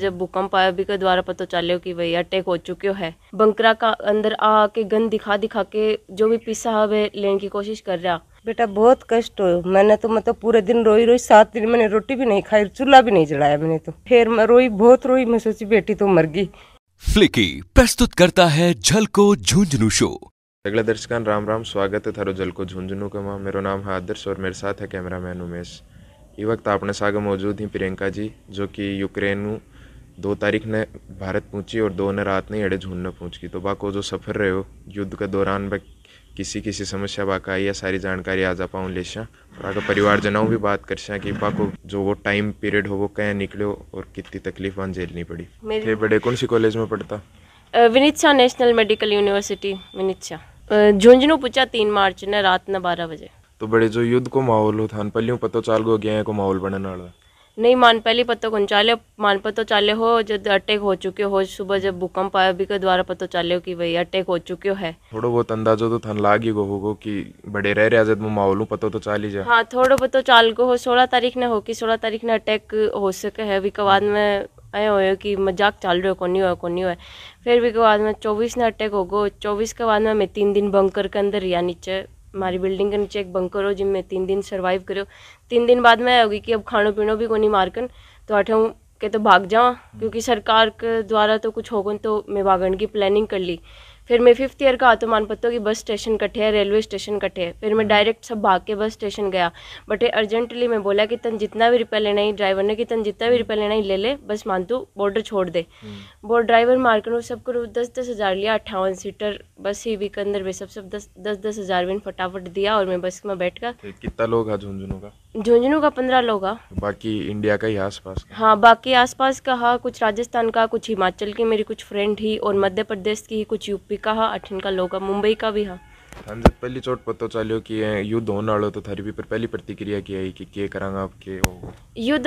जब भूकंप आया भी के द्वारा पता चलो कि भाई अटैक हो चुके है बंकरा का अंदर आ के गन दिखा दिखा के जो भी पिसा है लेने की कोशिश कर रहा बेटा बहुत कष्ट हो मैंने तो मतलब पूरे दिन रोई रोई सात दिन मैंने रोटी भी नहीं खाई चूल्हा भी नहीं जलाया मैंने तो फिर मैं रोई बहुत रोई मैं सोची बेटी तो मर गई फ्लिकी प्रस्तुत करता है झलको झुंझुनू शो सगले दर्शकान राम राम स्वागत है थारो झलको झुंझुनू का माँ मेरा नाम है आदर्श और मेरे साथ है कैमरा मैन उमेश ये वक्त आपने सागे मौजूद हैं प्रियंका जी जो कि यूक्रेन दो तारीख ने भारत पहुंची और दो ने रात नहीं अड़े झूंढने पहुँच गई तो बाको जो सफ़र रहे हो युद्ध के दौरान बा किसी किसी समस्या बाका आई या सारी जानकारी आज आप ले और आगे परिवारजनों भी बात करशा कि बाको जो वो टाइम पीरियड हो वो कह निकलो और कितनी तकलीफ वहाँ झेलनी पड़ी थे बड़े कौन सी कॉलेज में पढ़ता Vinnytsia national medical university Vinnytsia Jhunjhunu पूछा तीन मार्च ने रात न बारह बजे तो बड़े जो युद्ध को माहौल हो था पलियों पता चाल गो गया को माहौल बनने वाला नहीं मान मानपाली पत्तो चाले मान पत्तो चाले हो जब अटैक हो चुके हो सुबह जब भूकंप आया अभी के द्वारा पत्तो चाले हो कि भाई अटैक हो चुके है थोड़ो बहुत अंदाजो तो थन लाग ही गो कि बड़े रह रहे जब माहौल पत्तो तो चाली ही हाँ थोड़ो बहुत तो चाल गो हो सोलह तारीख ने हो कि सोलह तारीख ने अटैक हो सके है के बाद हम्म। में आए हो कि मजाक चल रहे हो कौन हो कोनी हुआ फिर के बाद में चौबीस ने अटैक गो चौबीस के बाद में मैं तीन दिन बंकर के अंदर रिया नीचे हमारी बिल्डिंग के नीचे एक बंकर हो जिनमें तीन दिन सर्वाइव करो तीन दिन बाद में होगी कि अब खानो पीनो भी को नहीं मारकन तो अठों के तो भाग जाओ क्योंकि सरकार के द्वारा तो कुछ होगन तो मैं भागन की प्लानिंग कर ली फिर मैं फिफ्थ ईयर का तो मानपत्तों की बस स्टेशन कट्ठे है रेलवे स्टेशन कटे है फिर मैं डायरेक्ट हाँ। सब भाग के बस स्टेशन गया बट अर्जेंटली मैं बोला कि तन जितना भी रुपया लेना ही ड्राइवर ने कि तन जितना भी रुपया हम्म। लेना ही ले ले बस मान तू बॉर्डर छोड़ दे बोर्ड ड्राइवर मार्कर सब सबको दस दस हज़ार लिया अट्ठावन सीटर बस ही वीक अंदर में सब सब दस दस दस हज़ार भी फटाफट दिया और मैं बस में बैठ गया कितना लोग झुंझुनू का झुंझुनू का पंद्रह लोग बाकी इंडिया का ही आसपास हाँ बाकी आसपास का हाँ कुछ राजस्थान का कुछ हिमाचल के मेरी कुछ फ्रेंड ही और मध्य प्रदेश की ही कुछ यूपी का हाँ अठन का लोग मुंबई का भी हाँ हाँ जब पहली चोट पता तो चलो कि युद्ध होने वालों तो थारी भी पर पहली प्रतिक्रिया की आई कि क्या करांगा आप के हो युद्ध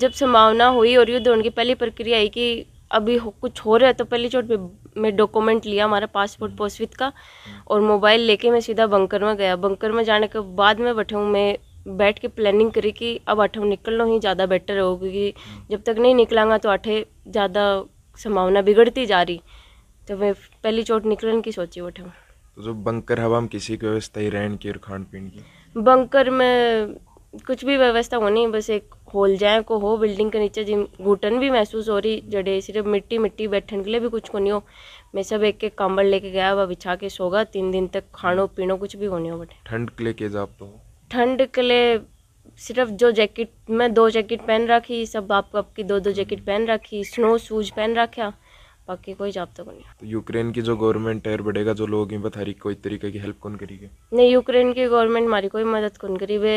जब संभावना हुई और युद्ध होने की पहली प्रक्रिया आई कि अभी हो, कुछ हो रहा है तो पहली चोट पे मैं डॉक्यूमेंट लिया हमारा पासपोर्ट हम्म। पोस्टवित का और मोबाइल लेके मैं सीधा बंकर में गया बंकर में जाने के बाद में बैठे हूँ मैं बैठ के प्लानिंग करी कि अब आठ निकलना ही ज़्यादा बेटर हो क्योंकि जब तक नहीं निकलांगा तो अठे ज़्यादा संभावना बिगड़ती जा रही तो मैं पहली चोट निकलने की सोची अठव तो जो बंकर हवा में किसी की व्यवस्था ही रहन की और खान पीन की बंकर में कुछ भी व्यवस्था होनी बस एक होल जाए को हो बिल्डिंग के नीचे जिम घुटन भी महसूस हो रही जड़े सिर्फ मिट्टी मिट्टी बैठने के लिए भी कुछ को नहीं हो मैं सब एक एक कंबल लेके गया वह बिछा के सोगा तीन दिन तक खानो पीनो कुछ भी होने हो बटे ठंड के लेके जाप तो ठंड के लिए सिर्फ जो जैकेट मैं दो जैकेट पहन रखी सब आप आपकी दो दो जैकेट पहन रखी स्नो शूज पहन रखा बाकी कोई जॉब तक तो नहीं तो यूक्रेन की जो गवर्नमेंट है बढ़ेगा जो लोग हैं कोई तरीके की हेल्प कौन करेगी नहीं यूक्रेन की गवर्नमेंट हमारी कोई मदद कौन करी वे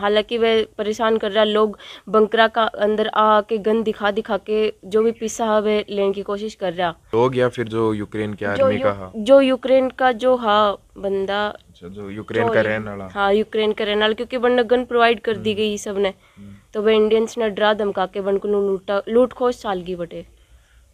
हालांकि वे परेशान कर रहा लोग बंकरा का अंदर आके गन दिखा दिखा के जो भी पिस्सा है वे लेने की कोशिश कर रहा लोग या फिर जो यूक्रेन के आर्मी का हा? जो यूक्रेन का जो हा बंदा अच्छा, जो यूक्रेन का रहने वाला हाँ यूक्रेन का रहने वाला क्योंकि बंदा गन प्रोवाइड कर दी हम्म। गई सब ने हम्म। तो वे इंडियंस ने डरा धमका के बन को लूट खोज सालगी बटे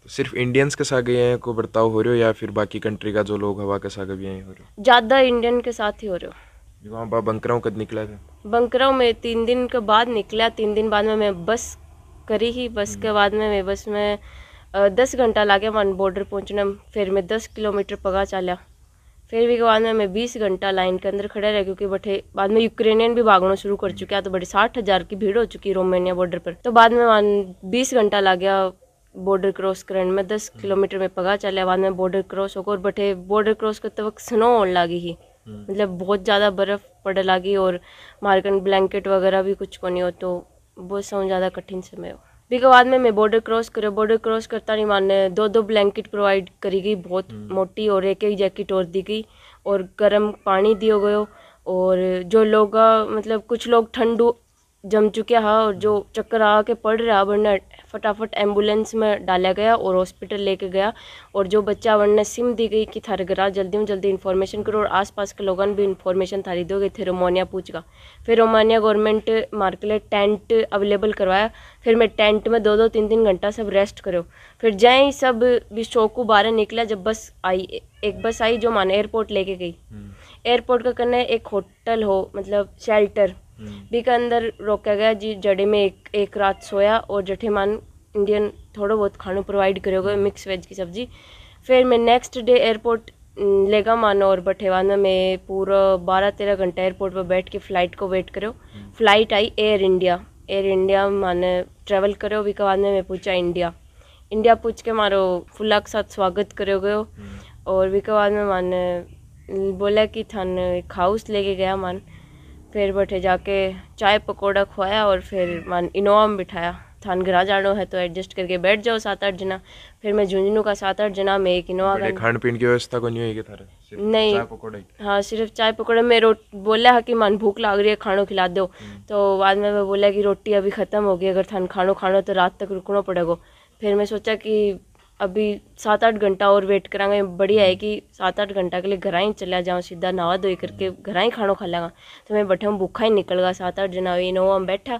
तो सिर्फ इंडियंस के साथ गए हैं को बर्ताव हो रहे हो या फिर बाकी कंट्री का जो लोग हवा के साथ गए हैं हो रहे हो ज़्यादा इंडियन के साथ ही हो रहे हो वहाँ पर बंकराओं कद निकला था बंकराओं में तीन दिन के बाद निकला तीन दिन बाद में मैं बस करी ही बस के हम्म। बाद में मैं बस में दस घंटा लागे वन बॉर्डर पहुँचने फिर मैं दस किलोमीटर पगा चला फिर भी के बाद में मैं बीस घंटा लाइन के अंदर खड़े रहे क्योंकि बैठे बाद में यूक्रेनियन भी भागना शुरू कर हम्म। चुके हैं तो बड़े साठ हज़ार की भीड़ हो चुकी रोमानिया बॉर्डर पर तो बाद में वन बीस घंटा लग गया बॉर्डर क्रॉस करण में दस हम्म। किलोमीटर में पगा चले बाद में बॉर्डर क्रॉस होकर बैठे बॉर्डर क्रॉस करते वक्त स्नो होने लगी ही हम्म। मतलब बहुत ज़्यादा बर्फ़ पड़ लगी और मार्केट ब्लैंकेट वगैरह भी कुछ को नहीं हो तो बहुत सब ज़्यादा कठिन समय हो बीके बाद में मैं बॉर्डर क्रॉस करे बॉर्डर क्रॉस करता नहीं माने दो दो ब्लैंकेट प्रोवाइड करी गई बहुत हम्म। मोटी और एक एक जैकेट और दी गई और गर्म पानी दियो गयो और जो लोग मतलब कुछ लोग ठंडू जम चुके हैं और जो चक्कर आके पड़ रहा वरना फटाफट एम्बुलेंस में डाला गया और हॉस्पिटल लेके गया और जो बच्चा वरना सिम दी गई कि थर गिरा जल्दी में जल्दी इन्फॉर्मेशन करो और आसपास के लोगों ने भी इन्फॉर्मेशन थारी दोगे थे रोमानिया पूछगा फिर Romania government market tent available करवाया फिर मैं टेंट में दो दो तीन तीन घंटा सब रेस्ट करो फिर जय सब भी शोकू बारह निकला जब बस आई एक बस आई जो माने एयरपोर्ट लेके गई एयरपोर्ट हम्म। का करना एक होटल हो मतलब शेल्टर बी का अंदर रोका गया जी जड़े में एक एक रात सोया और मान इंडियन थोड़ा बहुत खाना प्रोवाइड करेगा मिक्स वेज की सब्जी फिर मैं नेक्स्ट डे एयरपोर्ट लेगा मानो और बठेवाना में पूरा बारह तेरह घंटा एयरपोर्ट पर बैठ के फ़्लाइट को वेट करो फ्लाइट आई एयर इंडिया एयर इंडिया माने ट्रैवल करो विकवाने में पूछा इंडिया इंडिया पूछ के मारो फुला के साथ स्वागत करो गयो हम्म। और विकवाद में माने बोला कि थान हाउस लेके गया मान फिर बैठे जाके चाय पकौड़ा खुआया और फिर मान इनोवा में बिठाया थान घरा जानो है तो एडजस्ट करके बैठ जाओ सात आठ जना फिर मैं झुंझुनू का सात आठ जना मैं एक इनोवा का खान पीन की व्यवस्था को नहीं होगी थारे नहीं चाय हाँ सिर्फ चाय पकौड़े में रोट बोला है कि मान भूख लग रही है खानो खिला दो हम्म। तो बाद में मैं बोला कि रोटी अभी ख़त्म होगी अगर थान खानो खानो तो रात तक रुकना पड़ेगा फिर मैं सोचा कि अभी सात आठ घंटा और वेट करा बढ़िया है कि सात आठ घंटा के लिए घर ही चला जाऊँ सीधा नहा धोई करके घर ही खाना खा लाँगा तो मैं बैठे भूखा ही निकल गया सात आठ जना हुई नौ में बैठा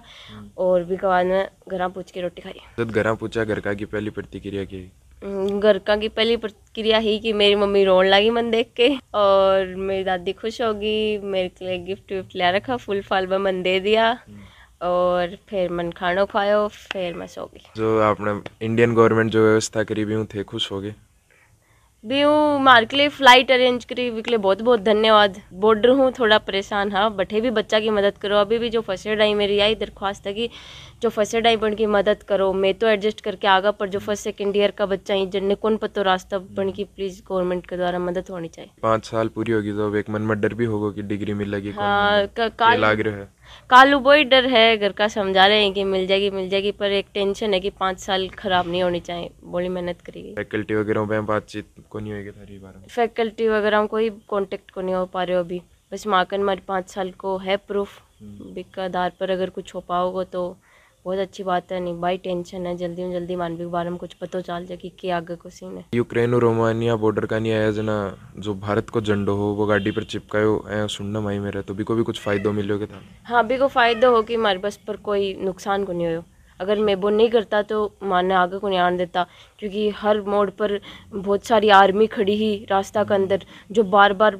और भी के बाद में घर पूछ के रोटी खाई घर पूछा घर का की पहली प्रतिक्रिया की हम्म, घर का की पहली प्रतिक्रिया ही कि मेरी मम्मी रोन लगी मन देख के और मेरी दादी खुश होगी मेरे के लिए गिफ्ट विफ्ट ले रखा फुल फाल में मन दे दिया हम्म। और फिर मन खाना खाओ फिर मैं सो गई जो आपने इंडियन गवर्नमेंट जो व्यवस्था करी भी हूँ थे खुश हो गए भी हूँ मार के लिए फ्लाइट अरेंज करी वी के लिए बहुत बहुत धन्यवाद बॉर्डर हूँ थोड़ा परेशान हाँ बटे भी बच्चा की मदद करो अभी भी जो फर्स्ट एड आई मेरी आई दरख्वास्त है कि जो फर्स्ट एड आई बन की मदद करो मैं तो एडजस्ट करके आगा पर जो फर्स्ट सेकेंड ईयर का बच्चा ही जिनने कौन पतो रास्ता बन की प्लीज गवर्नमेंट के द्वारा मदद होनी चाहिए पाँच साल पूरी होगी तो एक मन में डर भी होगा कि डिग्री मिलेगी हाँ लाग रहा है कालू बोई डर है घर का समझा रहे हैं कि मिल जाएगी मिल जाएगी पर एक टेंशन है कि पाँच साल खराब नहीं होनी चाहिए बड़ी मेहनत करेगी फैकल्टी वगैरह में बातचीत को नहीं होगी थारी बार फैकल्टी वगैरह कोई कॉन्टेक्ट को नहीं हो पा रहे हो अभी बस माकन मारे पाँच साल को है प्रूफ हम्म। बिक आधार पर अगर कुछ हो पाओगे तो बहुत अच्छी बात है नहीं भाई टेंशन है जल्दी में जल्दी मानवी के बारे में कुछ पता चल जाए कि आगे को सीन है यूक्रेन और रोमानिया बॉर्डर का नहीं आया जना जो भारत को झंडो हो वो गाड़ी पर चिपकायो ऐ सुनना माई मेरा तो भी को भी कुछ फायदो मिलो के था हाँ अभी को फायदा हो कि हमारे बस पर कोई नुकसान को नहीं हो अगर मैं वो नहीं करता तो माना आगे को नहीं आने देता क्योंकि हर मोड़ पर बहुत सारी आर्मी खड़ी ही रास्ता के अंदर जो बार बार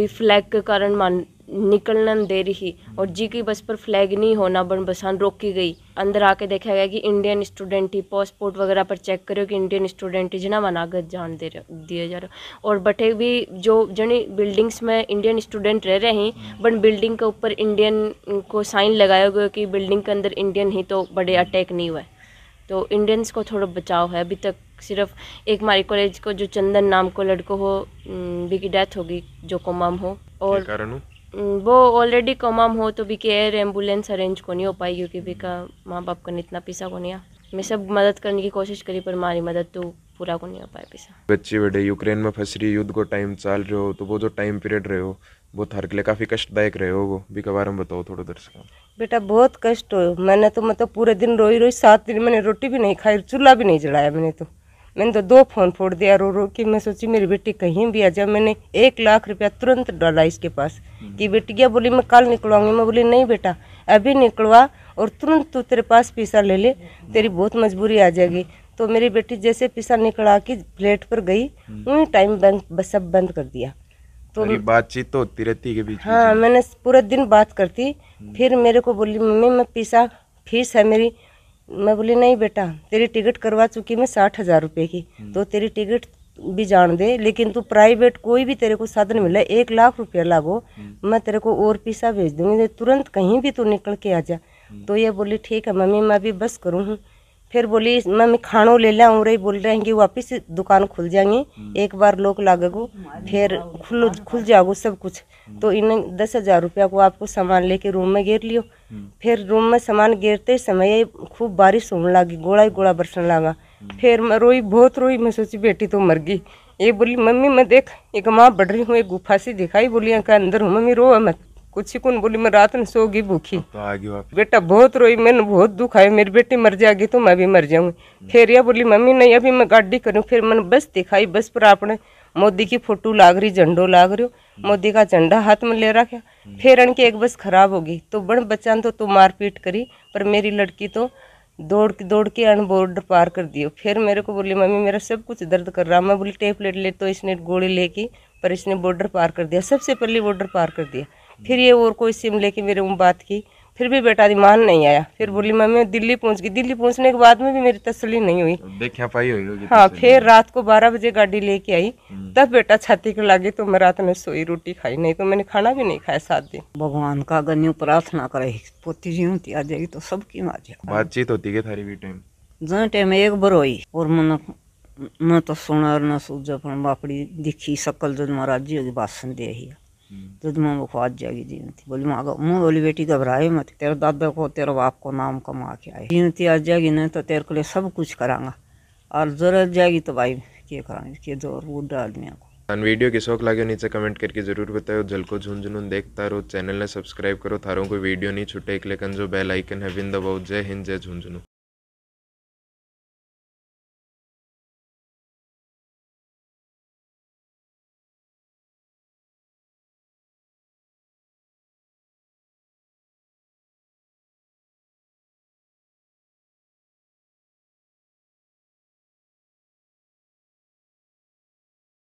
भी फ्लैग के कारण मान निकलना दे रही और जी की बस पर फ्लैग नहीं होना बन बसान रोकी गई अंदर आके देखा गया कि इंडियन स्टूडेंट ही पासपोर्ट वगैरह पर चेक करो कि इंडियन स्टूडेंट जना मनागत जान दे रहे दिए जा रहे और बटे भी जो जनी बिल्डिंग्स में इंडियन स्टूडेंट रह रहे हैं बन बिल्डिंग के ऊपर इंडियन को साइन लगाया गया कि बिल्डिंग के अंदर इंडियन ही तो बड़े अटैक नहीं हुए तो इंडियंस को थोड़ा बचाव है अभी तक सिर्फ एक मारी कॉलेज को जो चंदन नाम को लड़को हो भी की डेथ होगी जो को हो और कारण हम्म, वो ऑलरेडी कमाम हो तो भी केयर एयर एम्बुलेंस अरेंज को नहीं हो पाई क्योंकि भी का माँ बाप का इतना पैसा को नहीं मैं सब मदद करने की कोशिश करी पर मारी मदद तो पूरा को नहीं हो पाया पैसा बच्चे बड़े यूक्रेन में फंस रही युद्ध को टाइम चल रहे हो तो वो जो टाइम पीरियड रहे हो वो थार के लिए काफ़ी कष्टदायक रहे हो वो भी के बारे में बताओ थोड़ा दर्शक बेटा बहुत कष्ट हो मैंने तो मतलब पूरे दिन रोई रोई सात दिन मैंने रोटी भी नहीं खाई चूल्हा भी नहीं जलाया मैंने तो मैंने तो दो फ़ोन फोड़ दिया रो रो कि मैं सोची मेरी बेटी कहीं भी आ जाए मैंने एक लाख रुपया तुरंत डाला इसके पास हम्म। कि बेटिया बोली मैं कल निकलवाऊंगी मैं बोली नहीं बेटा अभी निकलवा और तुरंत तू तेरे पास पैसा ले ले तेरी बहुत मजबूरी आ जाएगी तो मेरी बेटी जैसे पैसा निकला के प्लेट पर गई हम्म। वहीं टाइम बैंक बस सब बंद कर दिया तो बातचीत तो होती रहती के बीच हाँ मैंने पूरे दिन बात करती हम्म। फिर मेरे को बोली मम्मी मैं पैसा फीस है मेरी मैं बोली नहीं बेटा तेरी टिकट करवा चुकी मैं साठ हज़ार रुपये की हम्म। तो तेरी टिकट भी जान दे लेकिन तू प्राइवेट कोई भी तेरे को साधन मिले एक लाख रुपया लागो हम्म। मैं तेरे को और पैसा भेज दूँगी तो तुरंत कहीं भी तू निकल के आ जा हम्म। तो ये बोली ठीक है मम्मी मैं अभी बस करूँ फिर बोली मम्मी खानो ले ला रही बोल रहे हैं कि वापिस दुकान खुल जाएंगी हम्म। एक बार लोग लागू फिर खुल खुल जाओ सब कुछ हम्म। तो इन दस हजार रुपया को आपको सामान लेके रूम में गेर लियो हम्म। फिर रूम में सामान घेरते समय खूब बारिश होने लगी गोड़ा ही गोड़ा बरसने लगा फिर मैं रोई बहुत रोई मैं सोची बेटी तो मर गई ये बोली मम्मी मैं देख एक माँ बढ़ रही हूँ एक गुफा से दिखाई बोली अंदर हूँ मम्मी रो मत कुछ कौन बोली मैं रात में सोगी भूखी तो बेटा बहुत रोई मैंने बहुत दुख आया मेरी बेटी मर जाएगी तो मैं भी मर जाऊंगी हम्म। फिर यह बोली मम्मी नहीं अभी मैं गाड़ी करूँ फिर मैंने बस दिखाई बस पर आपने मोदी की फोटो लाग रही झंडो लाग रही हम्म। मोदी का झंडा हाथ में ले रखा हम्म। फिर अनके एक बस खराब होगी तो बण बच्चा तो तू मारपीट करी पर मेरी लड़की तो दौड़ के दौड़ के अन बॉर्डर पार कर दियो फिर मेरे को बोली मम्मी मेरा सब कुछ दर्द कर रहा मैं बोली टेपलेट ले तो इसने गोली लेके पर इसने बॉर्डर पार कर दिया सबसे पहले बॉर्डर पार कर दिया फिर ये और कोई सिम लेके मेरे मुँह बात की फिर भी बेटा मान नहीं आया फिर बोली मम्मी दिल्ली पहुंच गई दिल्ली पहुंचने के बाद में भी मेरी तसली नहीं हुई देखा पाई हुई हाँ फिर रात को बारह बजे गाड़ी लेके आई हम्म। तब बेटा छाती के लागे तो मैं रात में सोई रोटी खाई नहीं तो मैंने खाना भी नहीं खाया सात दिन भगवान का गन्यू प्रार्थना करे पोती जी होती आ जाएगी तो सबकी बातचीत होती है थारी भी टाइम जो टाइम एक बार हुई और मन न तो सुना और न सूझा पर बापड़ी दिखी सकल जो महाराज जी भाषण दे तो हम्म। तुम्हें वो खुआ जागी जीनती बोली माँ मुँह बोली बेटी घबराए मत तेरा दादा को तेरे बाप को नाम कमा के आए जीनती आज जाएगी नहीं तो तेरे को लिए सब कुछ करांगा और जरूरत जाएगी तो भाई के कराएंगे के जोर बूढ़ा आदमी को वीडियो के शौक लगे नीचे कमेंट करके जरूर बताओ जल को झुंझुन देखता रहो चैनल ने सब्सक्राइब करो थारों को वीडियो नहीं छुटे एक लेकिन जो बेल आइकन है विन दबाओ जय हिंद जय झुंझुनू